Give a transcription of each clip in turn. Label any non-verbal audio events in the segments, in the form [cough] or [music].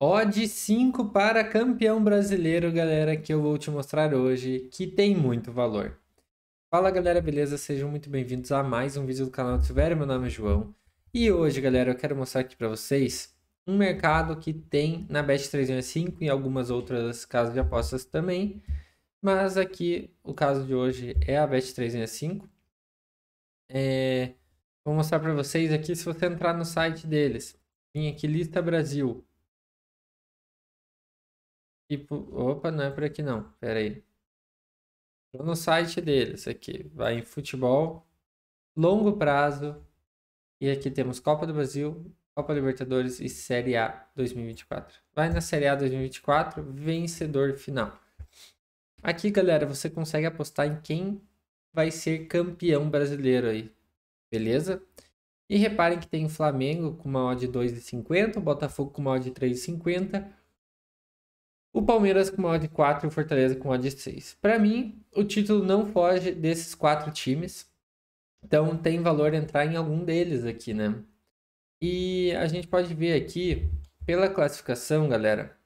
Odd 5 para campeão brasileiro, galera, que eu vou te mostrar hoje, que tem muito valor. Fala galera, beleza? Sejam muito bem-vindos a mais um vídeo do canal do Tiver, meu nome é João. E hoje, galera, eu quero mostrar aqui para vocês um mercado que tem na Bet365 e algumas outras casas de apostas também. Mas aqui, o caso de hoje é a Bet365. É... Vou mostrar para vocês aqui, se você entrar no site deles, vim aqui lista Brasil, e, opa, não é por aqui não. Pera aí. Vou no site deles aqui. Vai em futebol, longo prazo. E aqui temos Copa do Brasil, Copa Libertadores e Série A 2024. Vai na Série A 2024, vencedor final. Aqui, galera, você consegue apostar em quem vai ser campeão brasileiro aí. Beleza? E reparem que tem o Flamengo com uma odd de 2,50, Botafogo com uma odd de 3,50 o Palmeiras com uma odd 4 e o Fortaleza com uma odd 6. Para mim, o título não foge desses quatro times. Então tem valor entrar em algum deles aqui, né? E a gente pode ver aqui, pela classificação, galera.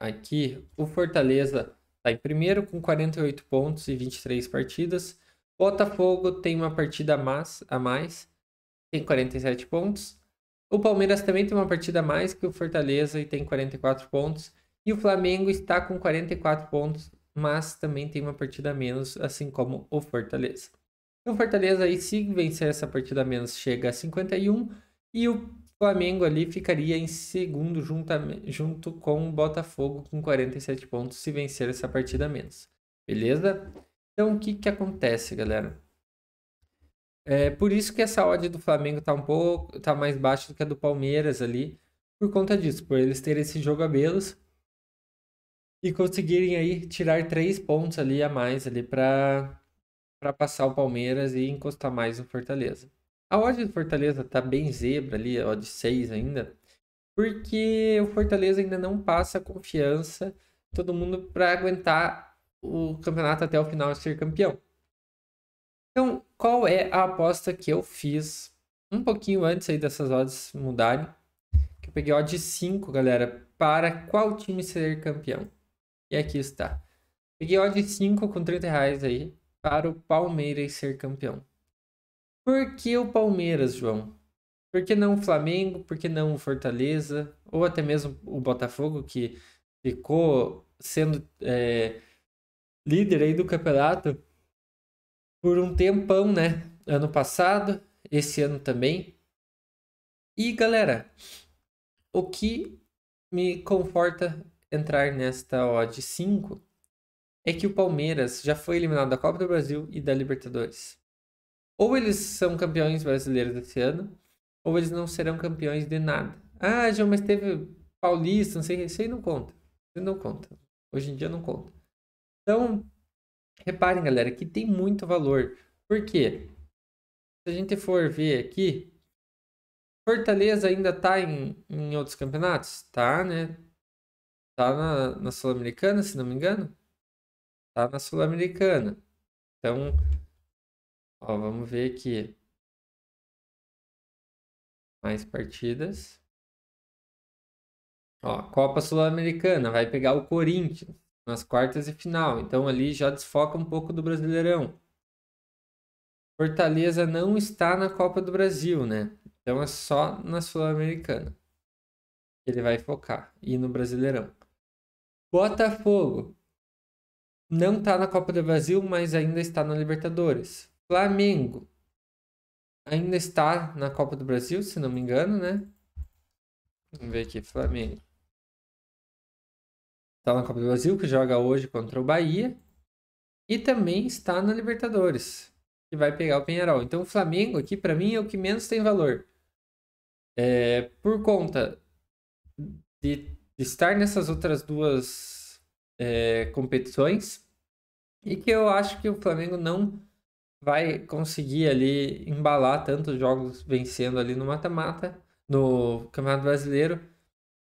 Aqui, o Fortaleza está em primeiro com 48 pontos e 23 partidas. Botafogo tem uma partida a mais, a mais tem 47 pontos. O Palmeiras também tem uma partida a mais que o Fortaleza e tem 44 pontos. E o Flamengo está com 44 pontos, mas também tem uma partida a menos, assim como o Fortaleza. O Fortaleza aí, se vencer essa partida a menos, chega a 51. E o Flamengo ali ficaria em segundo junto, junto com o Botafogo com 47 pontos se vencer essa partida a menos. Beleza? Então o que, que acontece, galera? É por isso que essa odd do Flamengo tá um pouco, tá mais baixa do que a do Palmeiras ali, por conta disso, por eles terem esse jogo a belos e conseguirem aí tirar três pontos ali a mais ali para para passar o Palmeiras e encostar mais no Fortaleza. A odd do Fortaleza tá bem zebra ali, a odd 6 ainda, porque o Fortaleza ainda não passa confiança todo mundo para aguentar o campeonato até o final e ser campeão. Então, qual é a aposta que eu fiz um pouquinho antes aí dessas odds mudarem? Que eu peguei odd 5, galera, para qual time ser campeão. E aqui está. Peguei odd 5 com 30 reais aí para o Palmeiras ser campeão. Por que o Palmeiras, João? Por que não o Flamengo? Por que não o Fortaleza? Ou até mesmo o Botafogo, que ficou sendo é, líder aí do campeonato por um tempão, né? Ano passado, esse ano também. E galera, o que me conforta entrar nesta odd 5 é que o Palmeiras já foi eliminado da Copa do Brasil e da Libertadores. Ou eles são campeões brasileiros desse ano, ou eles não serão campeões de nada. Ah, João, mas teve Paulista, não sei, isso aí não conta. Isso não conta. Hoje em dia não conta. Então, Reparem, galera, que tem muito valor. Por quê? Se a gente for ver aqui, Fortaleza ainda está em, em outros campeonatos? Tá, né? Tá na, na Sul-Americana, se não me engano? Tá na Sul-Americana. Então, ó, vamos ver aqui. Mais partidas. Ó, Copa Sul-Americana vai pegar o Corinthians nas quartas e final. Então ali já desfoca um pouco do Brasileirão. Fortaleza não está na Copa do Brasil, né? Então é só na Sul-Americana. Ele vai focar e no Brasileirão. Botafogo não está na Copa do Brasil, mas ainda está na Libertadores. Flamengo ainda está na Copa do Brasil, se não me engano, né? Vamos ver aqui, Flamengo. Está na Copa do Brasil, que joga hoje contra o Bahia. E também está na Libertadores, que vai pegar o Penharol. Então o Flamengo aqui, para mim, é o que menos tem valor. É, por conta de, de, estar nessas outras duas é, competições. E que eu acho que o Flamengo não vai conseguir ali embalar tantos jogos vencendo ali no mata-mata, no Campeonato Brasileiro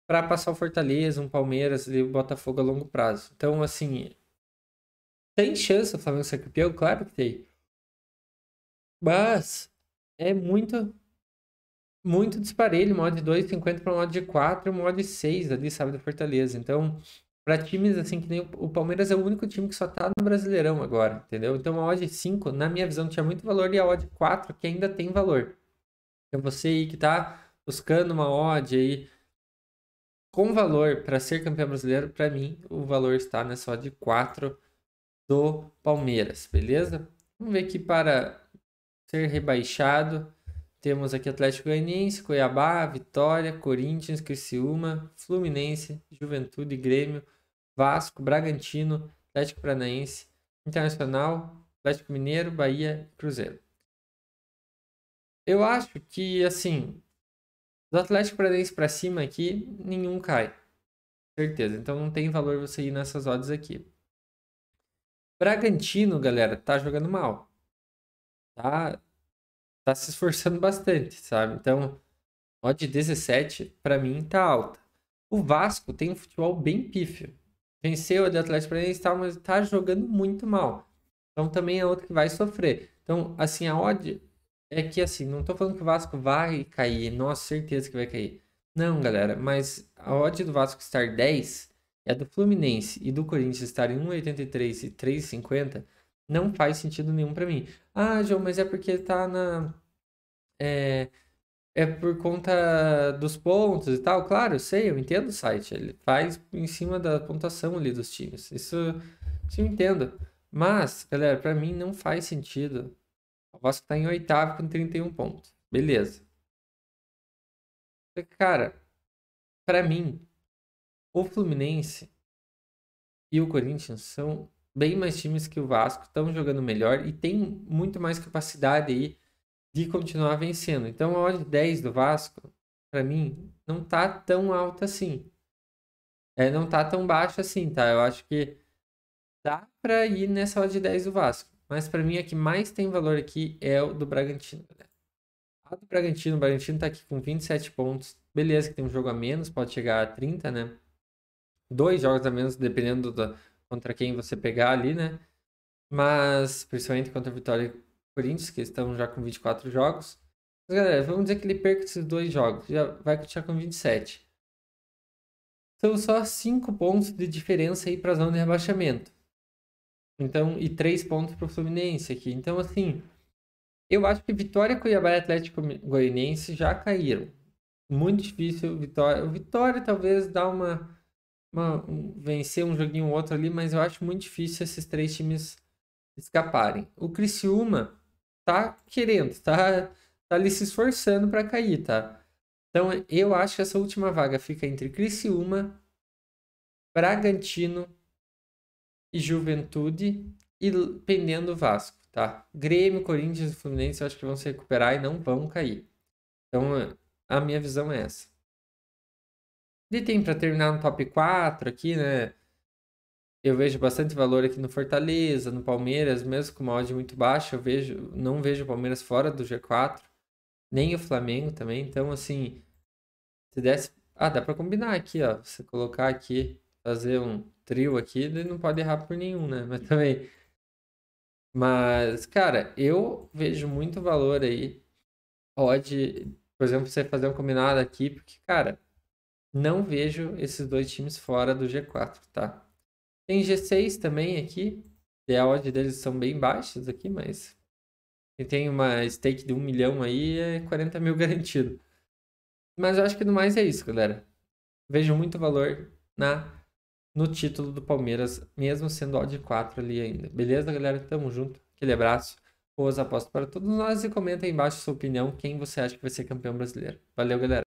para passar o Fortaleza, um Palmeiras e o Botafogo a longo prazo. Então, assim, tem chance o Flamengo ser campeão? Claro que tem. Mas é muito muito disparelho, mod de 2,50 para mod de 4, mod de 6 ali, sabe, do Fortaleza. Então, para times assim que nem o Palmeiras é o único time que só tá no Brasileirão agora, entendeu? Então a odd 5, na minha visão, tinha muito valor e a odd 4 que ainda tem valor. Então você aí que tá buscando uma odd aí com valor para ser campeão brasileiro, para mim, o valor está né, só de 4 do Palmeiras, beleza? Vamos ver aqui para ser rebaixado. Temos aqui Atlético Goianiense, Cuiabá, Vitória, Corinthians, Criciúma, Fluminense, Juventude, Grêmio, Vasco, Bragantino, Atlético Paranaense, Internacional, Atlético Mineiro, Bahia e Cruzeiro. Eu acho que, assim, do Atlético Paranaense para cima aqui, nenhum cai. Certeza. Então não tem valor você ir nessas odds aqui. Bragantino, galera, tá jogando mal. Tá, tá se esforçando bastante, sabe? Então, odd 17 para mim tá alta. O Vasco tem um futebol bem pífio. Venceu o Atlético Paranaense e tal, mas tá jogando muito mal. Então também é outro que vai sofrer. Então, assim, a odd é que assim, não tô falando que o Vasco vai cair, nossa, certeza que vai cair. Não, galera, mas a odd do Vasco estar 10 é do Fluminense e do Corinthians estar em 1,83 e 3,50 não faz sentido nenhum para mim. Ah, João, mas é porque tá na. É, é por conta dos pontos e tal. Claro, sei, eu entendo o site. Ele faz em cima da pontuação ali dos times. Isso, isso eu entendo. Mas, galera, para mim não faz sentido o Vasco está em oitavo com 31 pontos. Beleza. Cara, para mim, o Fluminense e o Corinthians são bem mais times que o Vasco, estão jogando melhor e tem muito mais capacidade aí de continuar vencendo. Então a odd 10 do Vasco, para mim, não tá tão alta assim. É, não tá tão baixa assim, tá? Eu acho que dá para ir nessa odd 10 do Vasco. Mas para mim a que mais tem valor aqui é o do Bragantino, né? A do Bragantino, o Bragantino tá aqui com 27 pontos. Beleza, que tem um jogo a menos, pode chegar a 30, né? Dois jogos a menos, dependendo da contra quem você pegar ali, né? Mas, principalmente contra a Vitória e Corinthians, que estão já com 24 jogos. Mas, galera, vamos dizer que ele perca esses dois jogos. Já vai continuar com 27. São só 5 pontos de diferença aí para a zona de rebaixamento. Então, e três pontos para o Fluminense aqui. Então, assim, eu acho que Vitória, Cuiabá e Atlético Goianiense já caíram. Muito difícil Vitória. O Vitória talvez dá uma, uma um, vencer um joguinho ou outro ali, mas eu acho muito difícil esses três times escaparem. O Criciúma tá querendo, tá, tá ali se esforçando para cair, tá? Então, eu acho que essa última vaga fica entre Criciúma, Bragantino e Juventude e pendendo Vasco, tá? Grêmio, Corinthians e Fluminense eu acho que vão se recuperar e não vão cair. Então, a minha visão é essa. E tem para terminar no top 4 aqui, né? Eu vejo bastante valor aqui no Fortaleza, no Palmeiras, mesmo com uma odd muito baixa, eu vejo, não vejo o Palmeiras fora do G4, nem o Flamengo também. Então, assim, se desse, ah, dá para combinar aqui, ó, você colocar aqui, fazer um trio aqui, ele não pode errar por nenhum, né? Mas também. Mas, cara, eu vejo muito valor aí. Pode, por exemplo, você fazer um combinado aqui, porque, cara, não vejo esses dois times fora do G4, tá? Tem G6 também aqui. E a odd deles são bem baixas aqui, mas. e tem uma stake de um milhão aí é 40 mil [laughs] garantido. Mas eu acho que no mais é isso, galera. Vejo muito valor na no título do Palmeiras, mesmo sendo odd 4 ali ainda. Beleza, galera? Tamo junto. Aquele abraço. Boas apostas para todos nós e comenta aí embaixo sua opinião, quem você acha que vai ser campeão brasileiro. Valeu, galera.